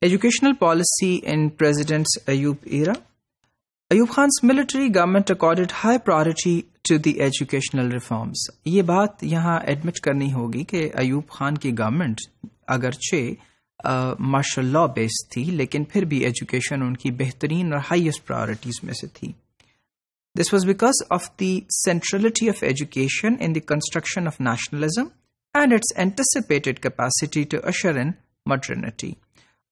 Educational policy in President Ayub era. Ayub Khan's military government accorded high priority to the educational reforms. ये बात यहाँ admit करनी होगी कि Ayub Khan की government अगरचे uh, martial law based थी, लेकिन फिर भी education उनकी बेहतरीन और highest priorities में से थी. This was because of the centrality of education in the construction of nationalism and its anticipated capacity to usher in modernity.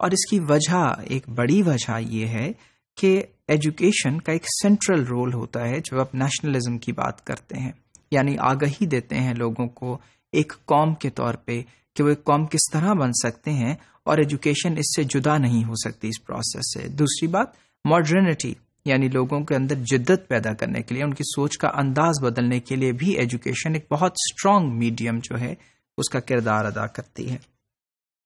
और इसकी वजह एक बड़ी वजह ये है कि एजुकेशन का एक सेंट्रल रोल होता है जब आप नेशनलिज्म की बात करते हैं यानी आगही देते हैं लोगों को एक कौम के तौर पे कि वो एक कौम किस तरह बन सकते हैं और एजुकेशन इससे जुदा नहीं हो सकती इस प्रोसेस से दूसरी बात मॉडर्निटी यानी लोगों के अंदर जिद्दत पैदा करने के लिए उनकी सोच का अंदाज बदलने के लिए भी एजुकेशन एक बहुत स्ट्रांग मीडियम जो है उसका किरदार अदा करती है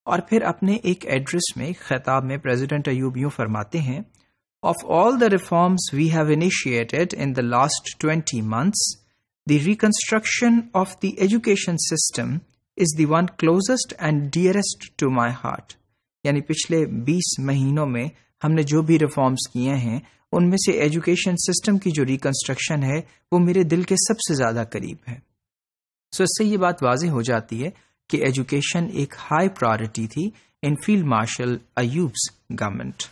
और फिर अपने एक एड्रेस में खिताब में प्रेसिडेंट अयूब यूं फरमाते हैं of all the reforms we have initiated in the last twenty months the reconstruction of the education system is the one closest and dearest to my heart यानी पिछले 20 महीनों में हमने जो भी रिफॉर्म्स किए हैं उनमें से एजुकेशन सिस्टम की जो रिकंस्ट्रक्शन है वो मेरे दिल के सबसे ज्यादा करीब है सो so इससे ये बात वाजह हो जाती है कि एजुकेशन एक हाई प्रायोरिटी थी in field marshal Ayub's government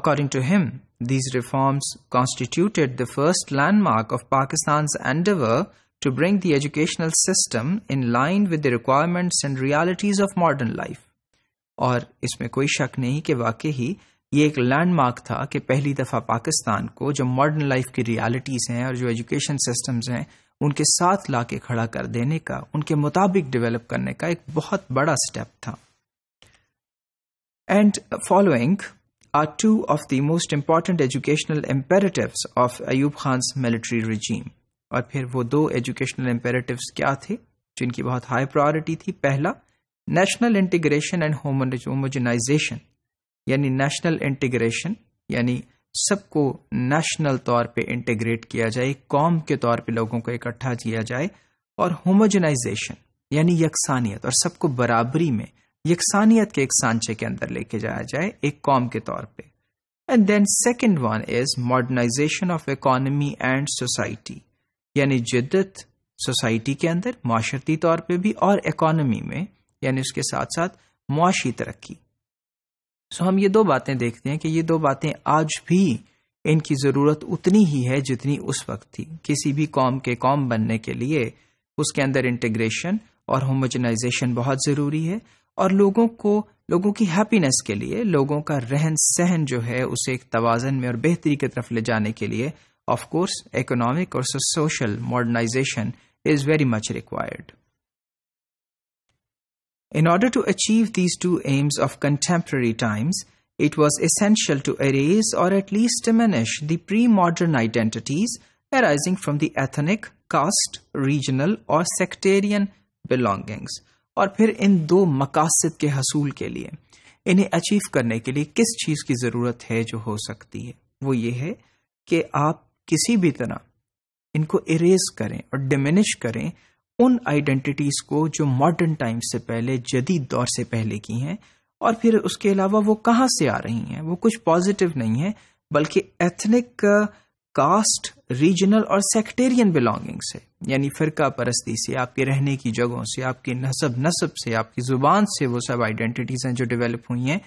according to him these reforms constituted the first landmark of Pakistan endeavour to bring the educational system in line with the requirements and realities of modern life और इसमें कोई शक नहीं कि वाकई ही ये एक लैंडमार्क था कि पहली दफा पाकिस्तान को जो मॉडर्न लाइफ की रियालिटीज हैं और जो एजुकेशन सिस्टम्स हैं उनके साथ लाके खड़ा कर देने का उनके मुताबिक डेवलप करने का एक बहुत बड़ा स्टेप था and following are two of the most important educational imperative of Ayub Khan's military regime और फिर वो दो एजुकेशनल एम्पेरेटिव क्या थे जिनकी बहुत हाई प्रायोरिटी थी पहला नेशनल इंटीग्रेशन एंड होमोजनाइजेशन यानी नेशनल इंटीग्रेशन यानी सबको नेशनल तौर पे इंटीग्रेट किया जाए कॉम के तौर पे लोगों को इकट्ठा किया जाए और होमोजनाइजेशन यानी यकसानियत और सबको बराबरी में यकसानियत के एक सांचे के अंदर लेके जाया जाए एक कॉम के तौर पे and then second one is modernisation of economy and society यानी जिद्दत सोसाइटी के अंदर माशरती तौर पे भी और इकोनॉमी में यानी उसके साथ साथ मुआशी तरक्की सो हम ये दो बातें देखते हैं कि ये दो बातें आज भी इनकी जरूरत उतनी ही है जितनी उस वक्त थी किसी भी कौम के कौम बनने के लिए उसके अंदर इंटीग्रेशन और होमोजनाइजेशन बहुत जरूरी है और लोगों को लोगों की हैप्पीनेस के लिए लोगों का रहन सहन जो है उसे एक तोजन में और बेहतरी की तरफ ले जाने के लिए ऑफकोर्स इकोनॉमिक और social modernisation is very much required In order to achieve these two aims of contemporary times, it was essential to erase or at least diminish the pre modern identities arising from the ethnic, caste, regional, or sectarian belongings. और फिर इन दो मकासद के हसूल के लिए इन्हें achieve करने के लिए किस चीज की जरूरत है जो हो सकती है वो ये है कि आप किसी भी तरह इनको इरेज करें और डिमिनिश करें उन आइडेंटिटीज को जो मॉडर्न टाइम से पहले जदीद दौर से पहले की हैं और फिर उसके अलावा वो कहाँ से आ रही हैं वो कुछ पॉजिटिव नहीं है बल्कि एथनिक कास्ट रीजनल और सेक्टेरियन बिलोंगिंग से यानी फिरका परस्ती से आपके रहने की जगहों से आपके नसब नसब से आपकी जुबान से वो सब आइडेंटिटीज हैं जो डेवलप हुई हैं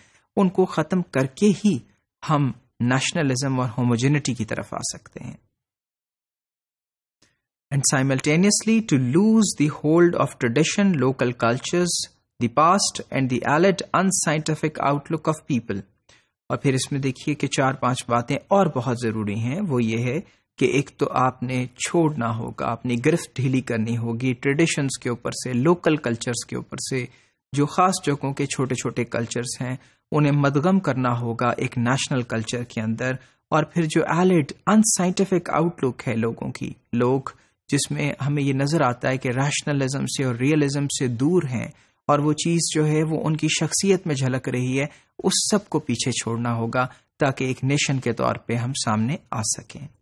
उनको ख़त्म करके ही हम नेशनलिज्म और होमोजेनिटी की तरफ आ सकते हैं and simultaneously to lose the hold of tradition, local cultures, the past and the allied unscientific outlook of people. और फिर इसमें देखिए कि चार पांच बातें और बहुत जरूरी हैं वो ये है कि एक तो आपने छोड़ना होगा आपने गिरफ्त ढीली करनी होगी ट्रेडिशंस के ऊपर से लोकल कल्चर्स के ऊपर से जो खास जगहों के छोटे छोटे कल्चर्स हैं उन्हें मदगम करना होगा एक नेशनल कल्चर के अंदर और फिर जो एलिड अनसाइंटिफिक आउटलुक है लोगों की लोग जिसमें हमें ये नज़र आता है कि रैशनलिज्म से और रियलिज्म से दूर हैं और वो चीज़ जो है वो उनकी शख्सियत में झलक रही है उस सब को पीछे छोड़ना होगा ताकि एक नेशन के तौर पे हम सामने आ सकें